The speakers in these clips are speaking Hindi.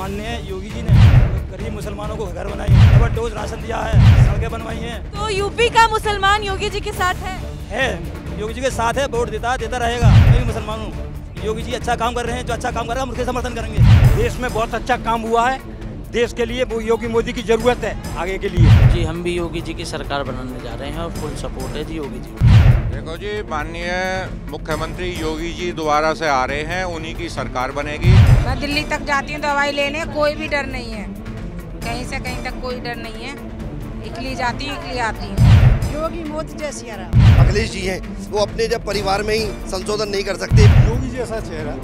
माननीय योगी जी ने गरीब मुसलमानों को घर बनाई है डोज राशन दिया है सड़कें बनवाई हैं तो यूपी का मुसलमान योगी जी के साथ है है योगी जी के साथ है वोट देता देता रहेगा मुसलमान मुसलमानों योगी जी अच्छा काम कर रहे हैं जो अच्छा काम कर रहे हैं उनके समर्थन करेंगे देश में बहुत अच्छा काम हुआ है देश के लिए वो योगी मोदी की जरूरत है आगे के लिए जी हम भी योगी जी की सरकार बनाने जा रहे हैं और फुल सपोर्ट है जी योगी जी देखो जी माननीय मुख्यमंत्री योगी जी दोबारा से आ रहे हैं उन्हीं की सरकार बनेगी मैं दिल्ली तक जाती हूँ दवाई लेने कोई भी डर नहीं है कहीं से कहीं तक कोई डर नहीं है इकली जाती हूँ इकली आती हूँ योगी मोदी जैसी अखिलेश जी हैं वो अपने जब परिवार में ही संशोधन नहीं कर सकते योगी जैसा चेहरा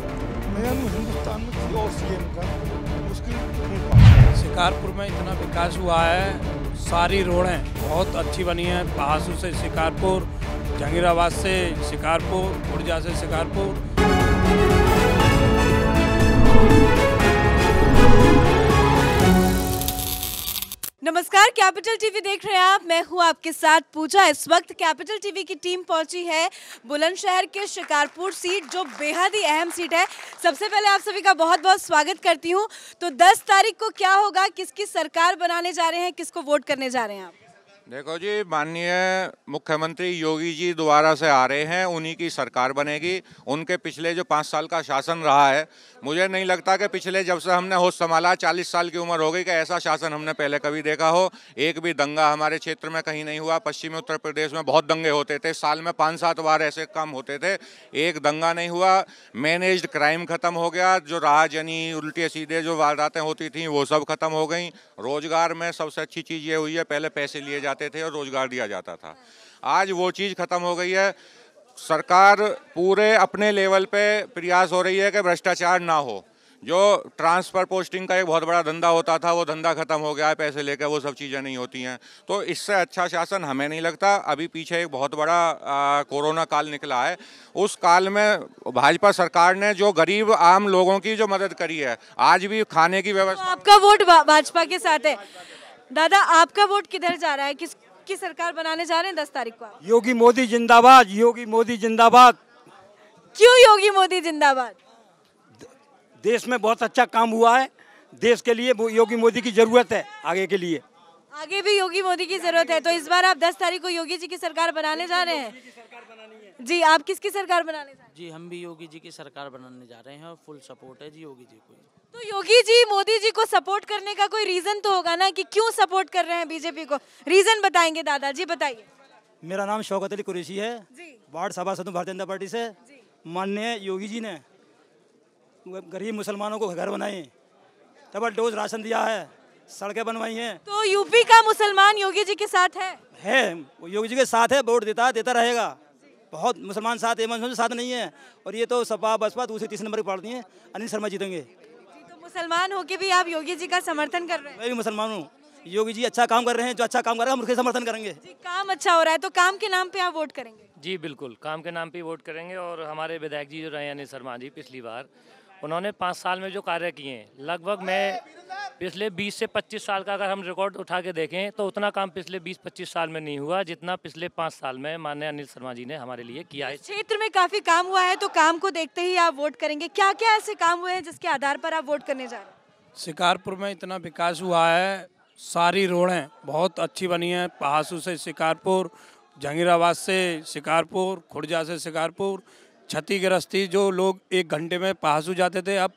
शिकारपुर में इतना विकास हुआ है सारी रोडें बहुत अच्छी बनी हैं पहासू से शिकारपुर जहांगीराबाद से शिकारपुर ऊर्जा से शिकारपुर नमस्कार कैपिटल टीवी देख रहे हैं आप मैं हूं आपके साथ पूजा इस वक्त कैपिटल टीवी की टीम पहुंची है बुलंदशहर के शिकारपुर सीट जो बेहद ही अहम सीट है सबसे पहले आप सभी का बहुत बहुत स्वागत करती हूं तो 10 तारीख को क्या होगा किसकी सरकार बनाने जा रहे हैं किसको वोट करने जा रहे हैं आप देखो जी माननीय मुख्यमंत्री योगी जी दोबारा से आ रहे हैं उन्हीं की सरकार बनेगी उनके पिछले जो पाँच साल का शासन रहा है मुझे नहीं लगता कि पिछले जब से हमने होश संभाला चालीस साल की उम्र हो गई कि ऐसा शासन हमने पहले कभी देखा हो एक भी दंगा हमारे क्षेत्र में कहीं नहीं हुआ पश्चिमी उत्तर प्रदेश में बहुत दंगे होते थे साल में पाँच सात बार ऐसे काम होते थे एक दंगा नहीं हुआ मैनेज क्राइम ख़त्म हो गया जो राहजनी उल्टे सीधे जो वारदातें होती थी वो सब खत्म हो गई रोज़गार में सबसे अच्छी चीज़ ये हुई है पहले पैसे लिए जाते आते थे और रोजगार दिया जाता था आज वो चीज़ खत्म हो गई है सरकार पूरे अपने लेवल पे प्रयास हो रही है कि भ्रष्टाचार ना हो जो ट्रांसफर पोस्टिंग का एक बहुत बड़ा धंधा होता था वो धंधा खत्म हो गया है पैसे लेकर वो सब चीज़ें नहीं होती हैं तो इससे अच्छा शासन हमें नहीं लगता अभी पीछे एक बहुत बड़ा आ, कोरोना काल निकला है उस काल में भाजपा सरकार ने जो गरीब आम लोगों की जो मदद करी है आज भी खाने की व्यवस्था तो आपका वोट भाजपा के साथ है दादा आपका वोट किधर जा रहा है किस की सरकार बनाने जा रहे हैं दस तारीख को योगी मोदी जिंदाबाद योगी मोदी जिंदाबाद क्यों योगी मोदी जिंदाबाद देश में बहुत अच्छा काम हुआ है देश के लिए योगी मोदी की जरूरत है आगे के लिए आगे भी योगी मोदी की जरूरत है तो इस बार आप 10 तारीख को योगी जी की सरकार बनाने जा रहे हैं जी आप किसकी सरकार बनाने जा रहे हैं जी हम भी योगी जी की सरकार बनाने जा रहे हैं और फुल सपोर्ट है जी योगी जी को तो योगी जी मोदी जी को सपोर्ट करने का कोई रीजन तो होगा ना कि क्यों सपोर्ट कर रहे हैं बीजेपी को रीजन बताएंगे दादाजी बताइए मेरा नाम शौकत अली कुरेशी है वार्ड सभा भारतीय जनता पार्टी से माननीय योगी जी ने गरीब मुसलमानों को घर बनाए डबल डोज राशन दिया है सड़कें बनवाई हैं तो यूपी का मुसलमान योगी जी के साथ है है वो योगी जी के साथ है वोट देता देता रहेगा बहुत मुसलमान साथ है साथ नहीं है और ये तो सपा बसपा दूसरे तीसरे नंबर की पार्टी है अनिल शर्मा जीतेंगे मुसलमान हो के भी आप योगी जी का समर्थन कर रहे हैं मैं भी मुसलमान हूँ योगी जी अच्छा काम कर रहे हैं जो अच्छा काम कर रहे हैं हम उसके समर्थन करेंगे जी काम अच्छा हो रहा है तो काम के नाम पे आप वोट करेंगे जी बिल्कुल काम के नाम पे वोट करेंगे और हमारे विधायक जी जो रहे अनिल शर्मा जी पिछली बार उन्होंने पाँच साल में जो कार्य किए हैं लगभग मैं पिछले 20 से 25 साल का अगर हम रिकॉर्ड उठा के देखें तो उतना काम पिछले 20-25 साल में नहीं हुआ जितना पिछले पाँच साल में माननीय अनिल शर्मा जी ने हमारे लिए किया है क्षेत्र में काफी काम हुआ है तो काम को देखते ही आप वोट करेंगे क्या क्या ऐसे काम हुए हैं जिसके आधार पर आप वोट करने जा रहे हैं शिकारपुर में इतना विकास हुआ है सारी रोडें बहुत अच्छी बनी हैं पहासू से शिकारपुर जहांगीराबाद से शिकारपुर खुर्जा से शिकारपुर क्षतिग्रस्त थी जो लोग एक घंटे में पहासू जाते थे अब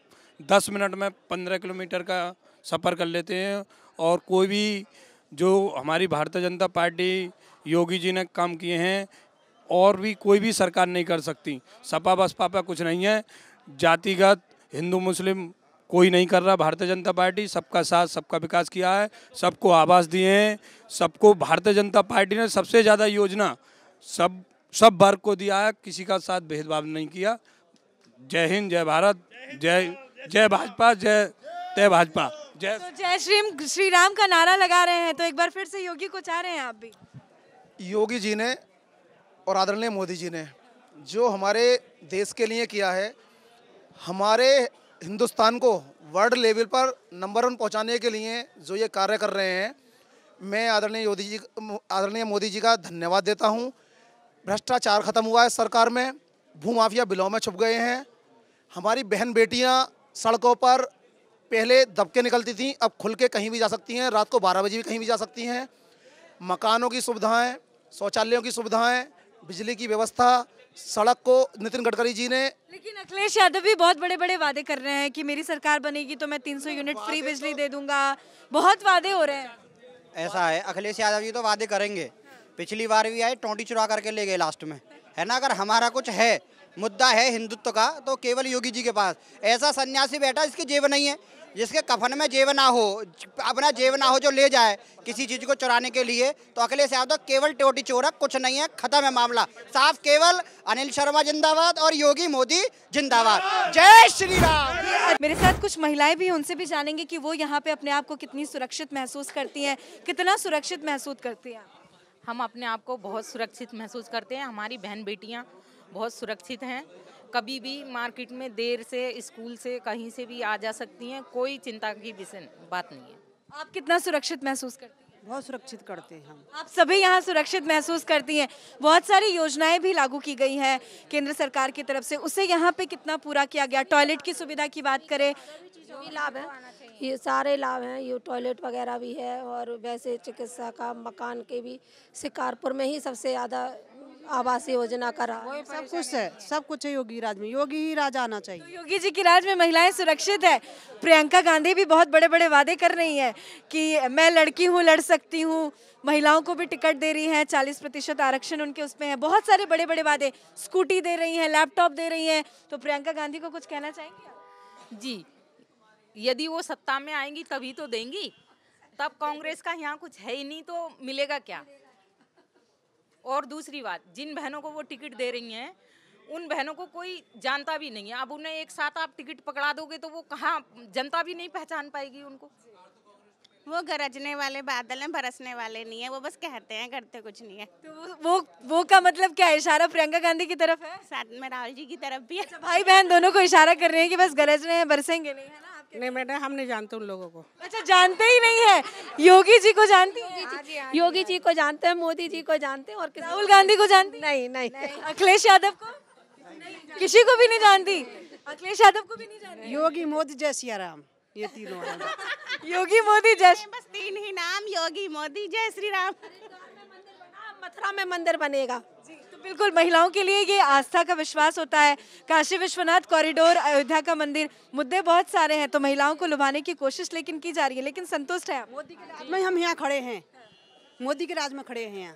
दस मिनट में पंद्रह किलोमीटर का सफ़र कर लेते हैं और कोई भी जो हमारी भारतीय जनता पार्टी योगी जी ने काम किए हैं और भी कोई भी सरकार नहीं कर सकती सपा बसपा पर कुछ नहीं है जातिगत हिंदू मुस्लिम कोई नहीं कर रहा भारतीय जनता पार्टी सबका साथ सबका विकास किया है सबको आवास दिए हैं सबको भारतीय जनता पार्टी ने सबसे ज़्यादा योजना सब सब वर्ग को दिया है किसी का साथ भेदभाव नहीं किया जय हिंद जय भारत जय जय भाजपा जय तय भाजपा जय तो जय श्री श्री राम का नारा लगा रहे हैं तो एक बार फिर से योगी को चाह रहे हैं आप भी योगी जी ने और आदरणीय मोदी जी ने जो हमारे देश के लिए किया है हमारे हिंदुस्तान को वर्ल्ड लेवल पर नंबर वन पहुंचाने के लिए जो ये कार्य कर रहे हैं मैं आदरणीय योगी जी आदरणीय मोदी जी का धन्यवाद देता हूँ भ्रष्टाचार ख़त्म हुआ है सरकार में भूमाफिया बिलों में छुप गए हैं हमारी बहन बेटियां सड़कों पर पहले दबके निकलती थीं अब खुल के कहीं भी जा सकती हैं रात को बारह बजे भी कहीं भी जा सकती हैं मकानों की सुविधाएं शौचालयों की सुविधाएं बिजली की व्यवस्था सड़क को नितिन गडकरी जी ने लेकिन अखिलेश यादव भी बहुत बड़े बड़े वादे कर रहे हैं कि मेरी सरकार बनेगी तो मैं तीन यूनिट फ्री बिजली तो- दे दूंगा बहुत वादे हो रहे हैं ऐसा है अखिलेश यादव जी तो वादे करेंगे पिछली बार भी आए टोंटी चुरा करके ले गए लास्ट में है ना अगर हमारा कुछ है मुद्दा है हिंदुत्व का तो केवल योगी जी के पास ऐसा सन्यासी बैठा जिसकी जेब नहीं है जिसके कफन में जेब ना हो अपना जेब ना हो जो ले जाए किसी चीज को चुराने के लिए तो अखिलेश यादव केवल टोटी चोरा कुछ नहीं है खत्म है मामला साफ केवल अनिल शर्मा जिंदाबाद और योगी मोदी जिंदाबाद जय श्री राम मेरे साथ कुछ महिलाएं भी उनसे भी जानेंगे कि वो यहाँ पे अपने आप को कितनी सुरक्षित महसूस करती हैं कितना सुरक्षित महसूस करती है हम अपने आप को बहुत सुरक्षित महसूस करते हैं हमारी बहन बेटियाँ बहुत सुरक्षित हैं कभी भी मार्केट में देर से स्कूल से कहीं से भी आ जा सकती हैं कोई चिंता की बात नहीं है आप कितना सुरक्षित महसूस करते हैं बहुत सुरक्षित करते हैं हम आप सभी यहाँ सुरक्षित महसूस करती हैं बहुत सारी योजनाएं भी लागू की गई हैं केंद्र सरकार की तरफ से उसे यहाँ पे कितना पूरा किया गया टॉयलेट की सुविधा की बात करें जो भी लाभ है ये सारे लाभ हैं ये टॉयलेट वगैरह भी है और वैसे चिकित्सा का मकान के भी शिकारपुर में ही सबसे ज़्यादा आवास योजना करा सब कुछ है सब कुछ है योगी राज में योगी ही राज आना चाहिए तो योगी जी की राज में महिलाएं सुरक्षित है प्रियंका गांधी भी बहुत बड़े बड़े वादे कर रही है कि मैं लड़की हूँ लड़ सकती हूँ महिलाओं को भी टिकट दे रही है चालीस प्रतिशत आरक्षण उनके उसमें है बहुत सारे बड़े बड़े वादे स्कूटी दे रही है लैपटॉप दे रही है तो प्रियंका गांधी को कुछ कहना चाहेंगे जी यदि वो सत्ता में आएंगी तभी तो देंगी तब कांग्रेस का यहाँ कुछ है ही नहीं तो मिलेगा क्या और दूसरी बात जिन बहनों को वो टिकट दे रही हैं उन बहनों को कोई जानता भी नहीं है अब उन्हें एक साथ आप टिकट पकड़ा दोगे तो वो कहाँ जनता भी नहीं पहचान पाएगी उनको वो गरजने वाले बादल हैं बरसने वाले नहीं है वो बस कहते हैं करते कुछ नहीं है तो वो वो, का मतलब क्या है इशारा प्रियंका गांधी की तरफ है साथ में राहुल जी की तरफ भी है अच्छा, भाई बहन दोनों को इशारा कर रहे हैं कि बस गरज रहे हैं बरसेंगे नहीं है ना नहीं मैडम हम नहीं जानते उन लोगों को अच्छा जानते ही नहीं है योगी जी को जानते योगी जी, आजी, हाँ हाँ योगी जी को जानते हैं मोदी जी को जानते हैं और राहुल गांधी को जानते नहीं नहीं अखिलेश यादव को किसी को भी नहीं जानती अखिलेश यादव को भी नहीं जानती योगी मोदी जय सिया राम ये तीनों योगी मोदी जय बस तीन ही नाम योगी मोदी जय श्री राम मथुरा में मंदिर बनेगा बिल्कुल महिलाओं के लिए ये आस्था का विश्वास होता है काशी विश्वनाथ कॉरिडोर अयोध्या का मंदिर मुद्दे बहुत सारे हैं तो महिलाओं को लुभाने की कोशिश लेकिन की जा रही है लेकिन संतुष्ट है मोदी के राज में हम यहाँ खड़े हैं मोदी के राज में खड़े हैं यहाँ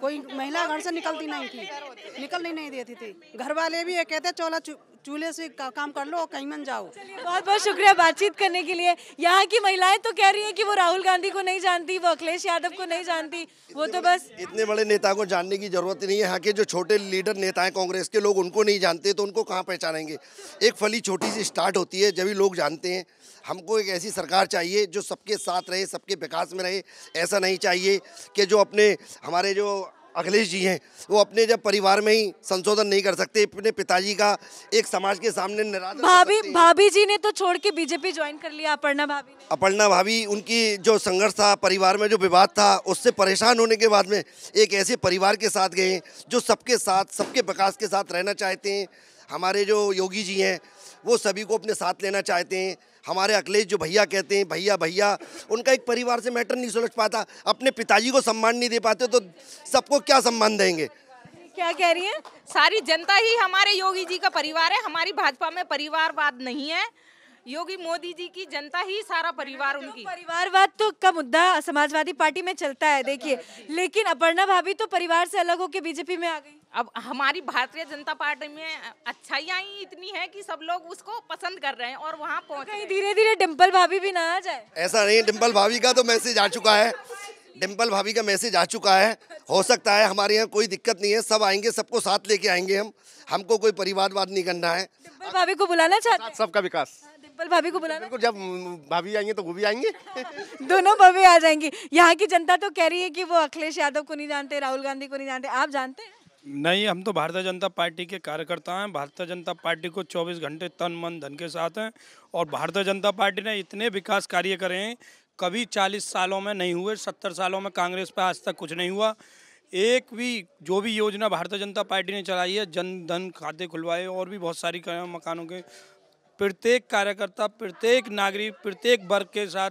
कोई महिला घर से निकलती नहीं थी निकलने नहीं देती थी घर वाले भी ये कहते चोला चूल्हे से का, काम कर लो कहीं मन जाओ बहुत बहुत शुक्रिया बातचीत करने के लिए यहाँ की महिलाएं तो कह रही है कि वो राहुल गांधी को नहीं जानती वो अखिलेश यादव को नहीं जानती वो तो बस इतने बड़े नेता को जानने की जरूरत नहीं है यहाँ के जो छोटे लीडर नेता है कांग्रेस के लोग उनको नहीं जानते तो उनको कहाँ पहचानेंगे एक फली छोटी सी स्टार्ट होती है जब लोग जानते हैं हमको एक ऐसी सरकार चाहिए जो सबके साथ रहे सबके विकास में रहे ऐसा नहीं चाहिए कि जो अपने हमारे जो अखिलेश जी हैं वो अपने जब परिवार में ही संशोधन नहीं कर सकते अपने पिताजी का एक समाज के सामने निरादर भाभी भाभी जी ने तो छोड़ के बीजेपी ज्वाइन कर लिया अपर्णा भाभी अपर्णा भाभी उनकी जो संघर्ष था परिवार में जो विवाद था उससे परेशान होने के बाद में एक ऐसे परिवार के साथ गए जो सबके साथ सबके विकास के साथ रहना चाहते हैं हमारे जो योगी जी हैं वो सभी को अपने साथ लेना चाहते हैं हमारे अखिलेश जो भैया कहते हैं भैया भैया उनका एक परिवार से मैटर नहीं सुलझ पाता अपने पिताजी को सम्मान नहीं दे पाते तो सबको क्या सम्मान देंगे क्या कह रही हैं सारी जनता ही हमारे योगी जी का परिवार है हमारी भाजपा में परिवारवाद नहीं है योगी मोदी जी की जनता ही सारा परिवार उनकी परिवारवाद तो का मुद्दा समाजवादी पार्टी में चलता है देखिए लेकिन अपर्णा भाभी तो परिवार से अलग होकर बीजेपी में आ गई अब हमारी भारतीय जनता पार्टी में अच्छाइयाँ ही इतनी है कि सब लोग उसको पसंद कर रहे हैं और वहाँ पहुँच कहीं धीरे धीरे डिम्पल भाभी भी ना आ जाए ऐसा नहीं डिम्पल भाभी का तो मैसेज आ चुका है डिम्पल भाभी का मैसेज आ चुका है हो सकता है हमारे यहाँ कोई दिक्कत नहीं है सब आएंगे सबको साथ लेके आएंगे हम हमको कोई परिवारवाद नहीं करना है डिम्पल भाभी को बुलाना चाहते सबका विकास कल भाभी को बुलाना बिल्कुल जब भाभी आएंगे तो वो भी आएंगे दोनों भाभी आ जाएंगे यहाँ की जनता तो कह रही है कि वो अखिलेश यादव को नहीं जानते राहुल गांधी को नहीं जानते आप जानते हैं नहीं हम तो भारतीय जनता पार्टी के कार्यकर्ता हैं भारतीय जनता पार्टी को 24 घंटे तन मन धन के साथ हैं और भारतीय जनता पार्टी ने इतने विकास कार्य करे हैं कभी चालीस सालों में नहीं हुए सत्तर सालों में कांग्रेस पर आज तक कुछ नहीं हुआ एक भी जो भी योजना भारतीय जनता पार्टी ने चलाई है जन धन खाते खुलवाए और भी बहुत सारी मकानों के प्रत्येक कार्यकर्ता प्रत्येक नागरिक प्रत्येक वर्ग के साथ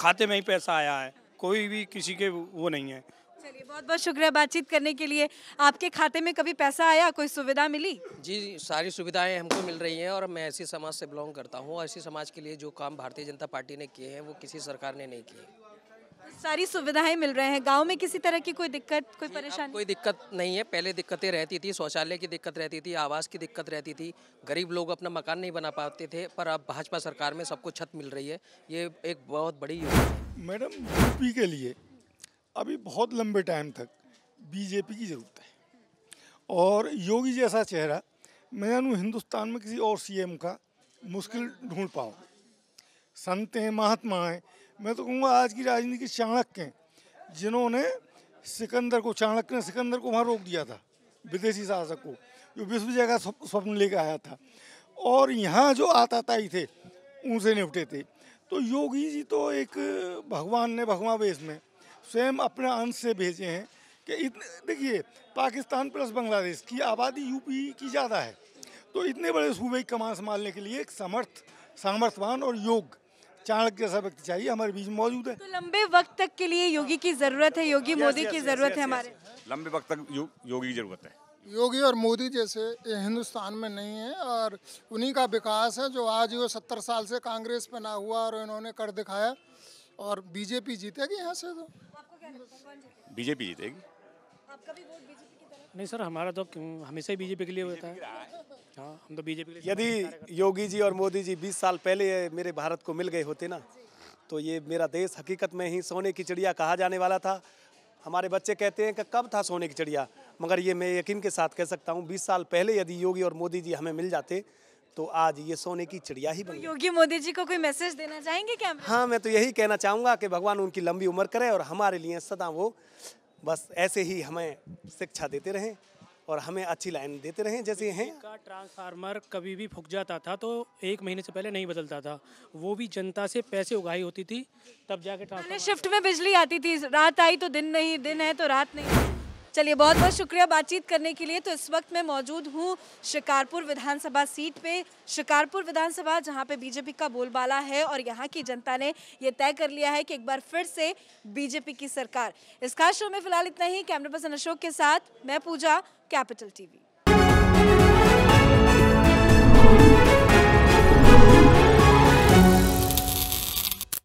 खाते में ही पैसा आया है कोई भी किसी के वो नहीं है चलिए बहुत बहुत शुक्रिया बातचीत करने के लिए आपके खाते में कभी पैसा आया कोई सुविधा मिली जी सारी सुविधाएं हमको मिल रही हैं और मैं ऐसी समाज से बिलोंग करता हूँ ऐसी समाज के लिए जो काम भारतीय जनता पार्टी ने किए हैं वो किसी सरकार ने नहीं किए सारी सुविधाएं मिल रहे हैं गांव में किसी तरह की कोई दिक्कत कोई परेशानी कोई दिक्कत नहीं है पहले दिक्कतें रहती थी शौचालय की दिक्कत रहती थी आवास की दिक्कत रहती थी गरीब लोग अपना मकान नहीं बना पाते थे पर अब भाजपा सरकार में सबको छत मिल रही है ये एक बहुत बड़ी मैडम यूपी के लिए अभी बहुत लंबे टाइम तक बीजेपी की ज़रूरत है और योगी जैसा चेहरा मैं जानूँ हिंदुस्तान में किसी और सीएम का मुश्किल ढूंढ पाऊँ संत हैं महात्मा हैं मैं तो कहूँगा आज की राजनीति चाणक्य हैं जिन्होंने सिकंदर को चाणक्य ने सिकंदर को वहाँ रोक दिया था विदेशी शासक को जो विश्व जय का स्वप्न लेकर आया था और यहाँ जो आताताई थे उनसे निपटे थे तो योगी जी तो एक भगवान ने भगवा वेश में स्वयं अपने अंश से भेजे हैं कि इतने देखिए पाकिस्तान प्लस बांग्लादेश की आबादी यूपी की ज़्यादा है तो इतने बड़े सूबे की कमान संभालने के लिए एक समर्थ सामर्थ्यवान और योग चाणक्य जैसा व्यक्ति चाहिए हमारे बीच मौजूद है तो लंबे वक्त तक के लिए योगी की जरूरत है योगी मोदी की जरूरत है हमारे लंबे वक्त तक योगी की जरूरत है योगी और मोदी जैसे हिंदुस्तान में नहीं है और उन्हीं का विकास है जो आज वो सत्तर साल से कांग्रेस में ना हुआ और इन्होंने कर दिखाया और बीजेपी जीतेगी यहाँ से तो बीजेपी जीतेगी नहीं सर हमारा तो हमेशा ही बीजेपी के लिए होता है हाँ हम तो बीजेपी यदि योगी जी और मोदी जी 20 साल पहले मेरे भारत को मिल गए होते ना तो ये मेरा देश हकीकत में ही सोने की चिड़िया कहा जाने वाला था हमारे बच्चे कहते हैं कि कब था सोने की चिड़िया मगर ये मैं यकीन के साथ कह सकता हूँ बीस साल पहले यदि योगी और मोदी जी हमें मिल जाते तो आज ये सोने की चिड़िया ही तो बन तो योगी मोदी जी को कोई मैसेज देना चाहेंगे क्या हाँ मैं तो यही कहना चाहूँगा कि भगवान उनकी लंबी उम्र करे और हमारे लिए सदा वो बस ऐसे ही हमें शिक्षा देते रहें और हमें अच्छी लाइन देते रहें जैसे हैं का ट्रांसफार्मर कभी भी फुक जाता था तो एक महीने से पहले नहीं बदलता था वो भी जनता से पैसे उगाही होती थी तब जाके ट्रांसफार्मर शिफ्ट में बिजली आती थी रात आई तो दिन नहीं दिन है तो रात नहीं चलिए बहुत बहुत शुक्रिया बातचीत करने के लिए तो इस वक्त मैं मौजूद हूँ शिकारपुर विधानसभा सीट पे शिकारपुर विधानसभा जहाँ पे बीजेपी का बोलबाला है और यहाँ की जनता ने ये तय कर लिया है कि एक बार फिर से बीजेपी की सरकार इस खास शो में फिलहाल इतना ही कैमरा पर्सन अशोक के साथ मैं पूजा कैपिटल टीवी